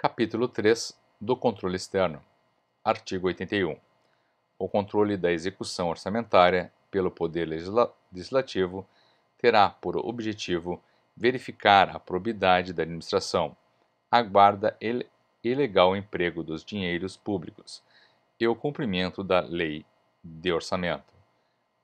Capítulo 3 do Controle Externo. Artigo 81. O controle da execução orçamentária pelo Poder Legislativo terá por objetivo verificar a probidade da administração, a guarda ele ilegal emprego dos dinheiros públicos e o cumprimento da Lei de Orçamento.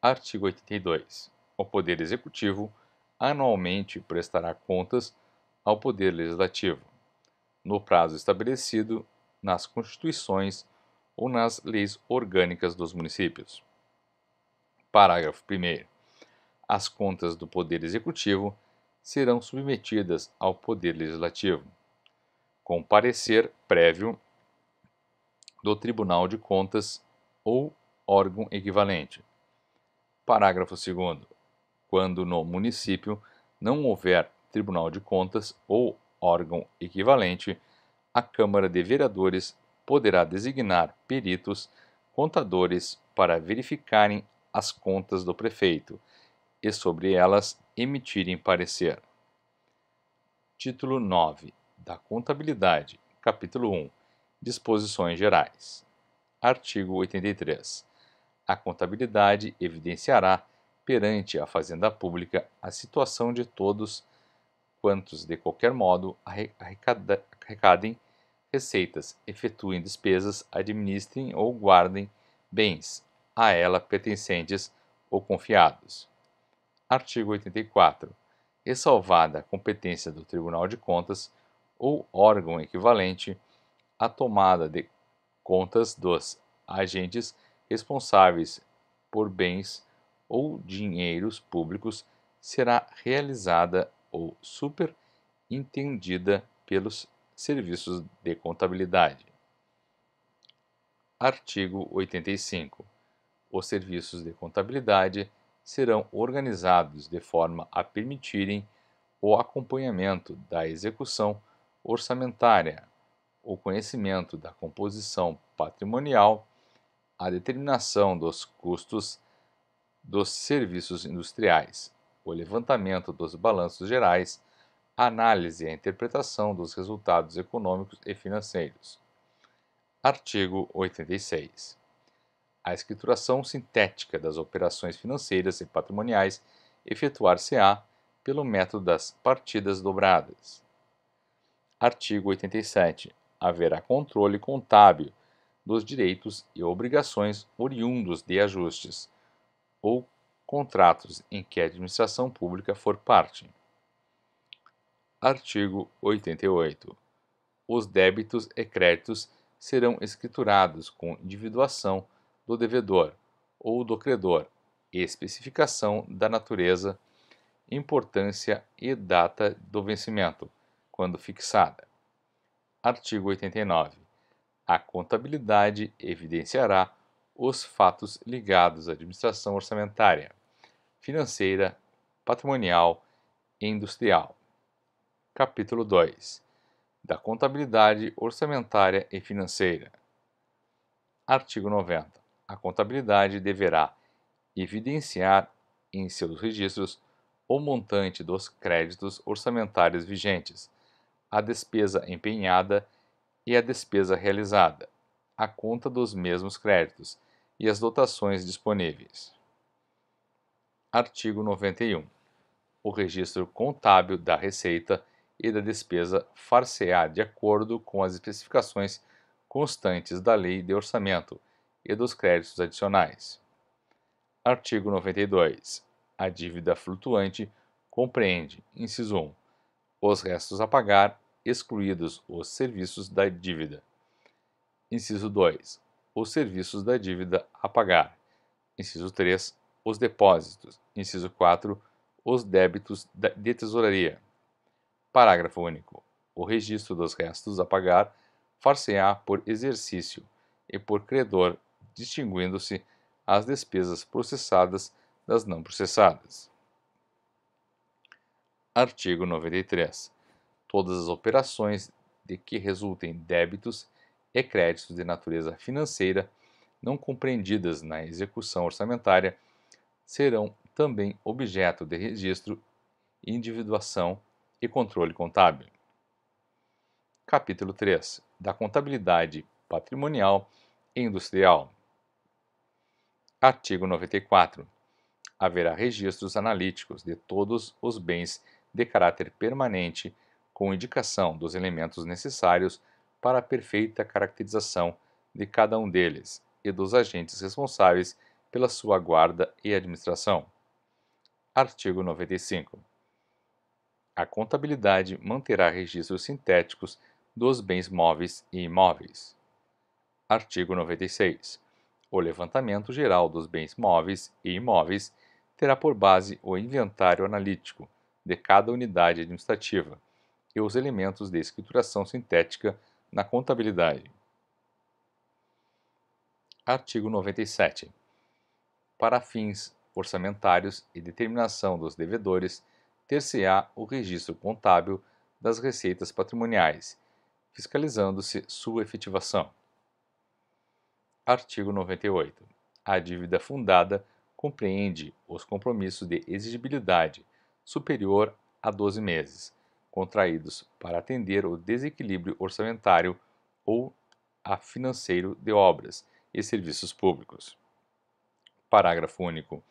Artigo 82. O Poder Executivo anualmente prestará contas ao Poder Legislativo no prazo estabelecido nas constituições ou nas leis orgânicas dos municípios. Parágrafo 1. As contas do Poder Executivo serão submetidas ao Poder Legislativo, com parecer prévio do Tribunal de Contas ou órgão equivalente. Parágrafo 2. Quando no município não houver Tribunal de Contas ou órgão equivalente, a Câmara de Vereadores poderá designar peritos contadores para verificarem as contas do prefeito e sobre elas emitirem parecer. Título 9 da Contabilidade, capítulo 1 Disposições Gerais. Artigo 83. A contabilidade evidenciará perante a Fazenda Pública a situação de todos os quantos, de qualquer modo, arrecadem receitas, efetuem despesas, administrem ou guardem bens a ela pertencentes ou confiados. Artigo 84. Ressalvada a competência do Tribunal de Contas ou órgão equivalente, a tomada de contas dos agentes responsáveis por bens ou dinheiros públicos será realizada ou superintendida pelos serviços de contabilidade. Artigo 85. Os serviços de contabilidade serão organizados de forma a permitirem o acompanhamento da execução orçamentária, o conhecimento da composição patrimonial, a determinação dos custos dos serviços industriais, o levantamento dos balanços gerais, a análise e a interpretação dos resultados econômicos e financeiros. Artigo 86. A escrituração sintética das operações financeiras e patrimoniais efetuar-se-á pelo método das partidas dobradas. Artigo 87. Haverá controle contábil dos direitos e obrigações oriundos de ajustes ou contratos em que a administração pública for parte. Artigo 88. Os débitos e créditos serão escriturados com individuação do devedor ou do credor, especificação da natureza, importância e data do vencimento, quando fixada. Artigo 89. A contabilidade evidenciará os fatos ligados à administração orçamentária financeira, patrimonial e industrial. Capítulo 2 da Contabilidade Orçamentária e Financeira. Artigo 90. A contabilidade deverá evidenciar em seus registros o montante dos créditos orçamentários vigentes, a despesa empenhada e a despesa realizada, a conta dos mesmos créditos e as dotações disponíveis. Artigo 91. O registro contábil da receita e da despesa far-se-á de acordo com as especificações constantes da Lei de Orçamento e dos créditos adicionais. Artigo 92. A dívida flutuante compreende, inciso 1, os restos a pagar, excluídos os serviços da dívida. Inciso 2. Os serviços da dívida a pagar. Inciso 3 os depósitos. Inciso 4, os débitos de tesouraria. Parágrafo único. O registro dos restos a pagar far-se-á por exercício e por credor, distinguindo-se as despesas processadas das não processadas. Artigo 93. Todas as operações de que resultem débitos e créditos de natureza financeira não compreendidas na execução orçamentária serão também objeto de registro, individuação e controle contábil. Capítulo 3 da Contabilidade Patrimonial e Industrial. Artigo 94. Haverá registros analíticos de todos os bens de caráter permanente, com indicação dos elementos necessários para a perfeita caracterização de cada um deles e dos agentes responsáveis pela sua guarda e administração. Artigo 95. A contabilidade manterá registros sintéticos dos bens móveis e imóveis. Artigo 96. O levantamento geral dos bens móveis e imóveis terá por base o inventário analítico de cada unidade administrativa e os elementos de escrituração sintética na contabilidade. Artigo 97 para fins orçamentários e determinação dos devedores, ter-se-á o registro contábil das receitas patrimoniais, fiscalizando-se sua efetivação. Artigo 98. A dívida fundada compreende os compromissos de exigibilidade superior a 12 meses, contraídos para atender o desequilíbrio orçamentário ou a financeiro de obras e serviços públicos. Parágrafo único.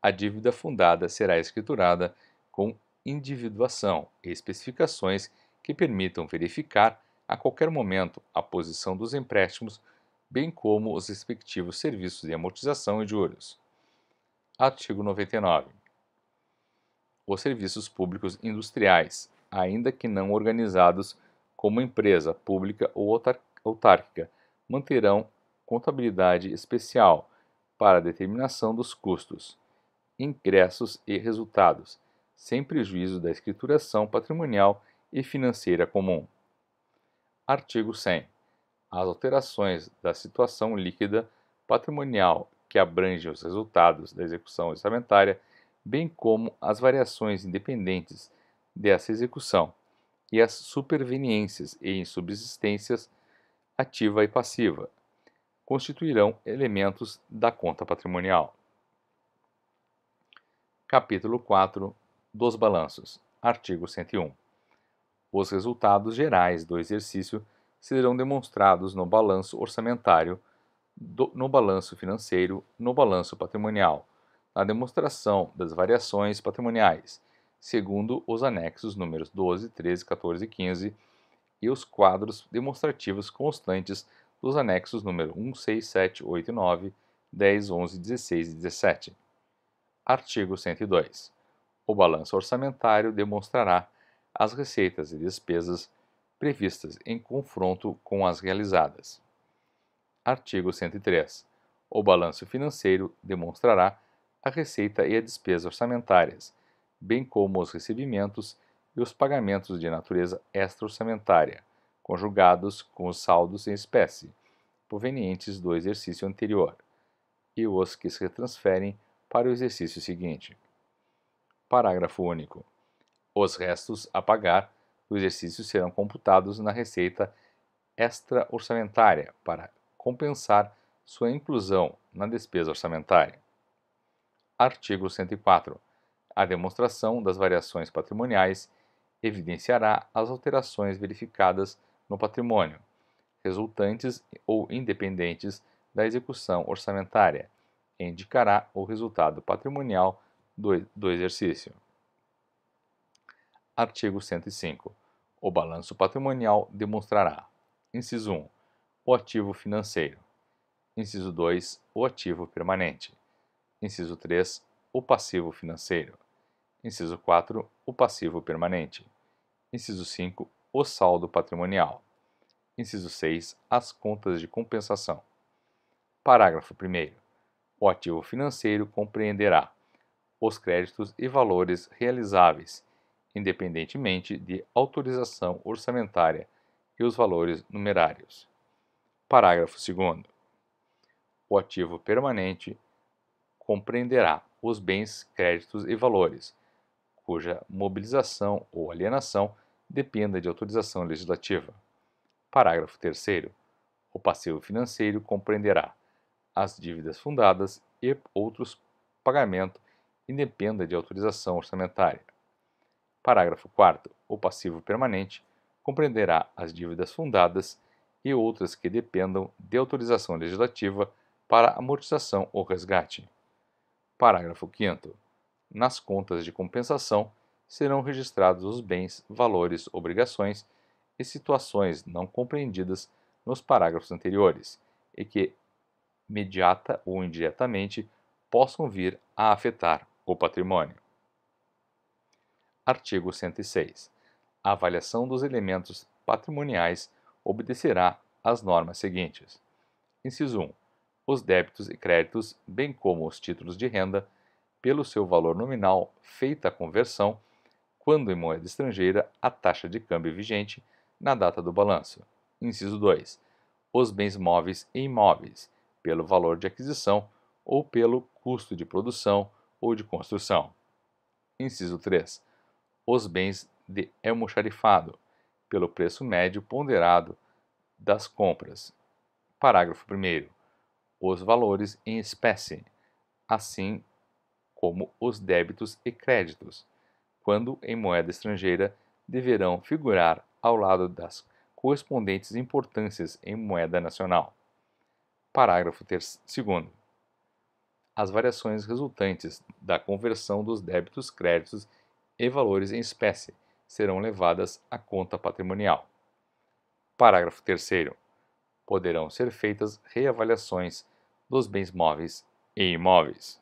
A dívida fundada será escriturada com individuação e especificações que permitam verificar a qualquer momento a posição dos empréstimos, bem como os respectivos serviços de amortização e juros. Artigo 99. Os serviços públicos industriais, ainda que não organizados como empresa pública ou autárquica, manterão contabilidade especial, para a determinação dos custos, ingressos e resultados, sem prejuízo da escrituração patrimonial e financeira comum. Artigo 100. As alterações da situação líquida patrimonial que abrangem os resultados da execução orçamentária, bem como as variações independentes dessa execução e as superveniências e insubsistências ativa e passiva, constituirão elementos da conta patrimonial. Capítulo 4 dos balanços. Artigo 101. Os resultados gerais do exercício serão demonstrados no balanço orçamentário, do, no balanço financeiro, no balanço patrimonial, na demonstração das variações patrimoniais, segundo os anexos números 12, 13, 14 e 15 e os quadros demonstrativos constantes dos anexos número 1, 6, 7, 8 e 9, 10, 11, 16 e 17. Artigo 102. O balanço orçamentário demonstrará as receitas e despesas previstas em confronto com as realizadas. Artigo 103. O balanço financeiro demonstrará a receita e a despesa orçamentárias, bem como os recebimentos e os pagamentos de natureza extra-orçamentária, conjugados com os saldos em espécie, provenientes do exercício anterior, e os que se transferem para o exercício seguinte. Parágrafo único. Os restos a pagar do exercício serão computados na receita extra-orçamentária para compensar sua inclusão na despesa orçamentária. Artigo 104. A demonstração das variações patrimoniais evidenciará as alterações verificadas no patrimônio, resultantes ou independentes da execução orçamentária, e indicará o resultado patrimonial do, do exercício. Artigo 105. O balanço patrimonial demonstrará: inciso 1. O ativo financeiro. Inciso 2. O ativo permanente. Inciso 3. O passivo financeiro. Inciso 4. O passivo permanente. Inciso 5 o saldo patrimonial. Inciso 6. As contas de compensação. Parágrafo 1. O ativo financeiro compreenderá os créditos e valores realizáveis, independentemente de autorização orçamentária e os valores numerários. Parágrafo 2. O ativo permanente compreenderá os bens, créditos e valores, cuja mobilização ou alienação dependa de autorização legislativa. Parágrafo 3. O passivo financeiro compreenderá as dívidas fundadas e outros pagamentos e de autorização orçamentária. Parágrafo 4. O passivo permanente compreenderá as dívidas fundadas e outras que dependam de autorização legislativa para amortização ou resgate. Parágrafo 5. Nas contas de compensação serão registrados os bens, valores, obrigações e situações não compreendidas nos parágrafos anteriores e que, mediata ou indiretamente, possam vir a afetar o patrimônio. Artigo 106. A avaliação dos elementos patrimoniais obedecerá às normas seguintes: Inciso 1. Os débitos e créditos, bem como os títulos de renda, pelo seu valor nominal feita a conversão, quando em moeda estrangeira, a taxa de câmbio vigente na data do balanço. Inciso 2. Os bens móveis e imóveis, pelo valor de aquisição ou pelo custo de produção ou de construção. Inciso 3. Os bens de almoxarifado, pelo preço médio ponderado das compras. Parágrafo 1. Os valores em espécie, assim como os débitos e créditos, quando em moeda estrangeira, deverão figurar ao lado das correspondentes importâncias em moeda nacional. Parágrafo 2. As variações resultantes da conversão dos débitos, créditos e valores em espécie serão levadas à conta patrimonial. Parágrafo 3. Poderão ser feitas reavaliações dos bens móveis e imóveis.